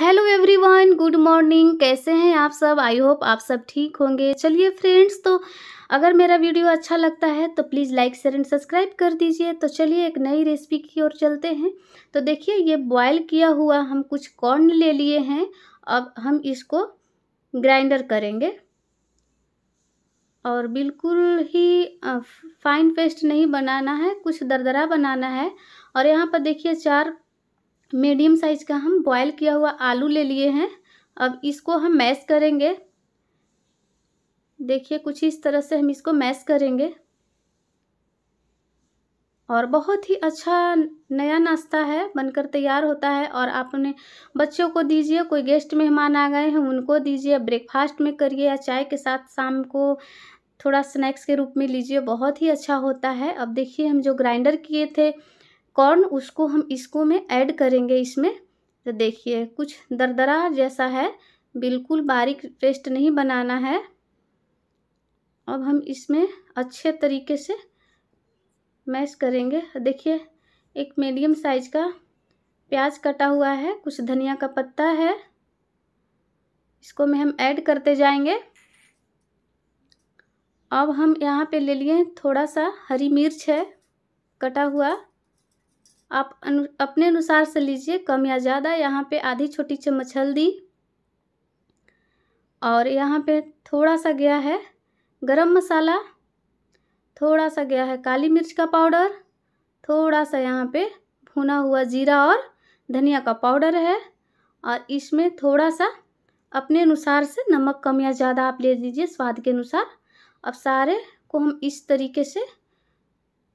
hello everyone good morning कैसे हैं आप सब आई होप आप सब ठीक होंगे चलिए फ्रेंड्स तो अगर मेरा वीडियो अच्छा लगता है तो please like share and subscribe कर दीजिए तो चलिए एक नई रेसिपी की ओर चलते हैं तो देखिए ये बॉयल किया हुआ हम कुछ कॉर्न ले लिए हैं अब हम इसको ग्राइंडर करेंगे और बिल्कुल ही फाइन पेस्ट नहीं बनाना है कुछ दरदरा बनाना है और यहाँ पर देखिए चार मीडियम साइज़ का हम बॉयल किया हुआ आलू ले लिए हैं अब इसको हम मैश करेंगे देखिए कुछ इस तरह से हम इसको मैश करेंगे और बहुत ही अच्छा नया नाश्ता है बनकर तैयार होता है और आप अपने बच्चों को दीजिए कोई गेस्ट मेहमान आ गए हैं उनको दीजिए ब्रेकफास्ट में करिए या चाय के साथ शाम को थोड़ा स्नैक्स के रूप में लीजिए बहुत ही अच्छा होता है अब देखिए हम जो ग्राइंडर किए थे कॉर्न उसको हम इसको में ऐड करेंगे इसमें तो देखिए कुछ दरदरा जैसा है बिल्कुल बारीक पेस्ट नहीं बनाना है अब हम इसमें अच्छे तरीके से मैश करेंगे देखिए एक मीडियम साइज का प्याज कटा हुआ है कुछ धनिया का पत्ता है इसको में हम ऐड करते जाएंगे अब हम यहाँ पे ले लिए थोड़ा सा हरी मिर्च है कटा हुआ आप अनु, अपने अनुसार से लीजिए कम या ज़्यादा यहाँ पे आधी छोटी चम्मच हल्दी और यहाँ पे थोड़ा सा गया है गरम मसाला थोड़ा सा गया है काली मिर्च का पाउडर थोड़ा सा यहाँ पे भुना हुआ जीरा और धनिया का पाउडर है और इसमें थोड़ा सा अपने अनुसार से नमक कम या ज़्यादा आप ले लीजिए स्वाद के अनुसार अब सारे को हम इस तरीके से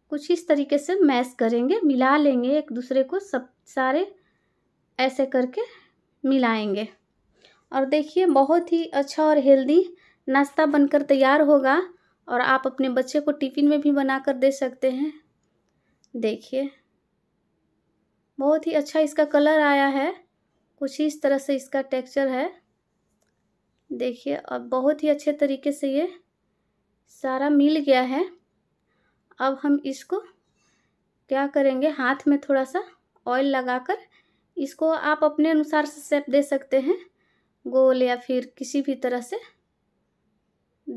कुछ इस तरीके से मैश करेंगे मिला लेंगे एक दूसरे को सब सारे ऐसे करके मिलाएंगे और देखिए बहुत ही अच्छा और हेल्दी नाश्ता बनकर तैयार होगा और आप अपने बच्चे को टिफ़िन में भी बनाकर दे सकते हैं देखिए बहुत ही अच्छा इसका कलर आया है कुछ इस तरह से इसका टेक्सचर है देखिए अब बहुत ही अच्छे तरीके से ये सारा मिल गया है अब हम इसको क्या करेंगे हाथ में थोड़ा सा ऑयल लगाकर इसको आप अपने अनुसार से सेप दे सकते हैं गोल या फिर किसी भी तरह से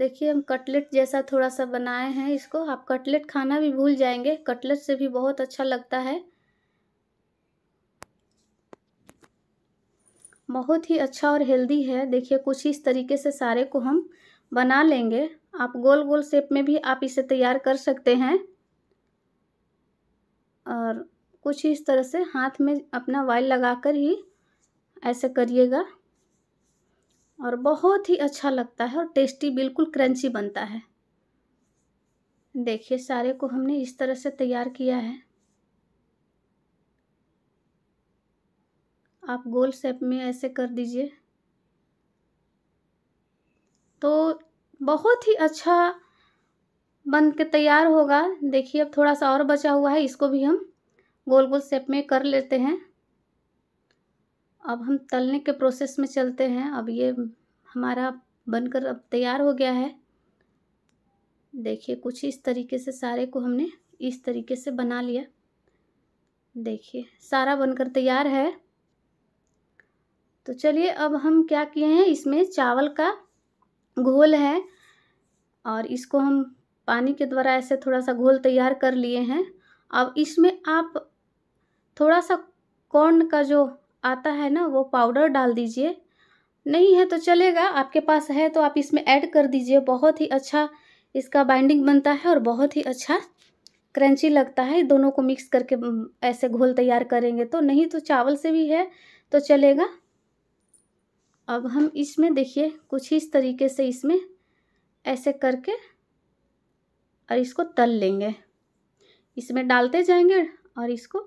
देखिए हम कटलेट जैसा थोड़ा सा बनाए हैं इसको आप कटलेट खाना भी भूल जाएंगे कटलेट से भी बहुत अच्छा लगता है बहुत ही अच्छा और हेल्दी है देखिए कुछ इस तरीके से सारे को हम बना लेंगे आप गोल गोल शेप में भी आप इसे तैयार कर सकते हैं और कुछ इस तरह से हाथ में अपना वाइल लगाकर ही ऐसे करिएगा और बहुत ही अच्छा लगता है और टेस्टी बिल्कुल क्रंची बनता है देखिए सारे को हमने इस तरह से तैयार किया है आप गोल शेप में ऐसे कर दीजिए तो बहुत ही अच्छा बन के तैयार होगा देखिए अब थोड़ा सा और बचा हुआ है इसको भी हम गोल गोल सेप में कर लेते हैं अब हम तलने के प्रोसेस में चलते हैं अब ये हमारा बनकर अब तैयार हो गया है देखिए कुछ इस तरीके से सारे को हमने इस तरीके से बना लिया देखिए सारा बनकर तैयार है तो चलिए अब हम क्या किए हैं इसमें चावल का घोल है और इसको हम पानी के द्वारा ऐसे थोड़ा सा घोल तैयार कर लिए हैं अब इसमें आप थोड़ा सा कॉर्न का जो आता है ना वो पाउडर डाल दीजिए नहीं है तो चलेगा आपके पास है तो आप इसमें ऐड कर दीजिए बहुत ही अच्छा इसका बाइंडिंग बनता है और बहुत ही अच्छा क्रंची लगता है दोनों को मिक्स करके हम्म, ऐसे घोल तैयार करेंगे तो नहीं तो चावल से भी है तो चलेगा अब हम इसमें देखिए कुछ इस तरीके से इसमें ऐसे करके और इसको तल लेंगे इसमें डालते जाएंगे और इसको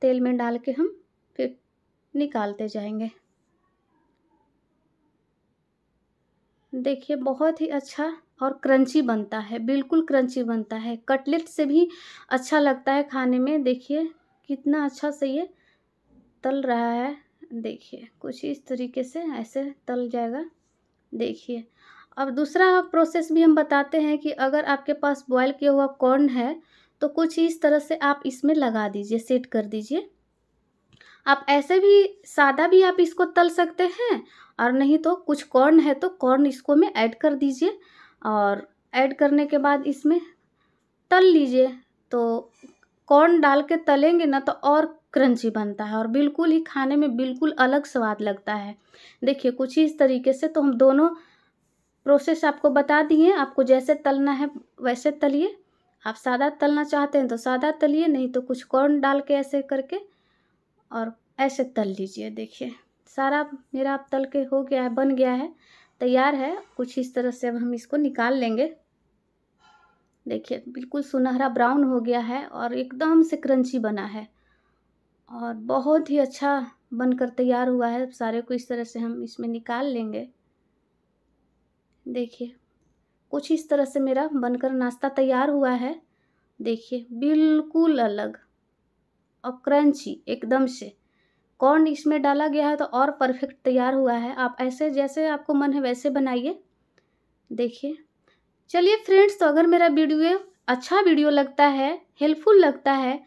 तेल में डाल के हम फिर निकालते जाएंगे देखिए बहुत ही अच्छा और क्रंची बनता है बिल्कुल क्रंची बनता है कटलेट से भी अच्छा लगता है खाने में देखिए कितना अच्छा से ये तल रहा है देखिए कुछ इस तरीके से ऐसे तल जाएगा देखिए अब दूसरा प्रोसेस भी हम बताते हैं कि अगर आपके पास बॉयल किया हुआ कॉर्न है तो कुछ इस तरह से आप इसमें लगा दीजिए सेट कर दीजिए आप ऐसे भी सादा भी आप इसको तल सकते हैं और नहीं तो कुछ कॉर्न है तो कॉर्न इसको में ऐड कर दीजिए और ऐड करने के बाद इसमें तल लीजिए तो कॉर्न डाल के तलेंगे ना तो और क्रंची बनता है और बिल्कुल ही खाने में बिल्कुल अलग स्वाद लगता है देखिए कुछ ही इस तरीके से तो हम दोनों प्रोसेस आपको बता दिए आपको जैसे तलना है वैसे तलिए आप सादा तलना चाहते हैं तो सादा तलिए नहीं तो कुछ कॉर्न डाल के ऐसे करके और ऐसे तल लीजिए देखिए सारा मेरा आप तल के हो गया है बन गया है तैयार है कुछ इस तरह से अब हम इसको निकाल लेंगे देखिए बिल्कुल सुनहरा ब्राउन हो गया है और एकदम से क्रंची बना है और बहुत ही अच्छा बनकर तैयार हुआ है सारे को इस तरह से हम इसमें निकाल लेंगे देखिए कुछ इस तरह से मेरा बनकर नाश्ता तैयार हुआ है देखिए बिल्कुल अलग और क्रंची एकदम से कॉर्न इसमें डाला गया है तो और परफेक्ट तैयार हुआ है आप ऐसे जैसे आपको मन है वैसे बनाइए देखिए चलिए फ्रेंड्स तो अगर मेरा वीडियो अच्छा वीडियो लगता है हेल्पफुल लगता है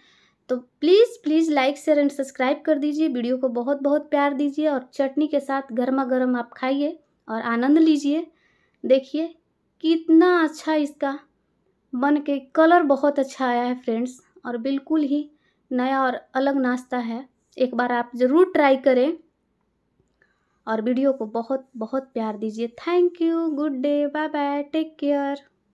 तो please please like share and subscribe कर दीजिए वीडियो को बहुत बहुत प्यार दीजिए और चटनी के साथ गर्मा गर्म आप खाइए और आनंद लीजिए देखिए कितना अच्छा इसका बन के कलर बहुत अच्छा आया है फ्रेंड्स और बिल्कुल ही नया और अलग नाश्ता है एक बार आप ज़रूर ट्राई करें और वीडियो को बहुत बहुत प्यार दीजिए thank you good day bye bye take care